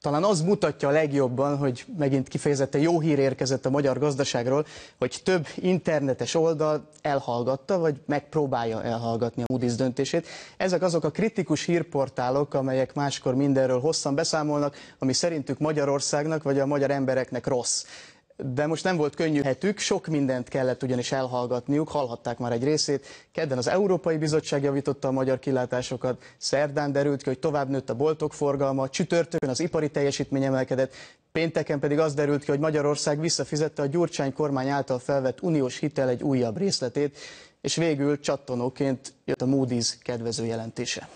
talán az mutatja a legjobban, hogy megint kifejezetten jó hír érkezett a magyar gazdaságról, hogy több internetes oldal elhallgatta, vagy megpróbálja elhallgatni a Moody's döntését. Ezek azok a kritikus hírportálok, amelyek máskor mindenről hosszan beszámolnak, ami szerintük Magyarországnak vagy a magyar embereknek rossz de most nem volt könnyű hetük, sok mindent kellett ugyanis elhallgatniuk, hallhatták már egy részét. Kedden az Európai Bizottság javította a magyar kilátásokat, szerdán derült ki, hogy tovább nőtt a boltok forgalma, csütörtökön az ipari teljesítmény emelkedett, pénteken pedig az derült ki, hogy Magyarország visszafizette a Gyurcsány kormány által felvett uniós hitel egy újabb részletét, és végül csattanóként jött a Moody's kedvező jelentése.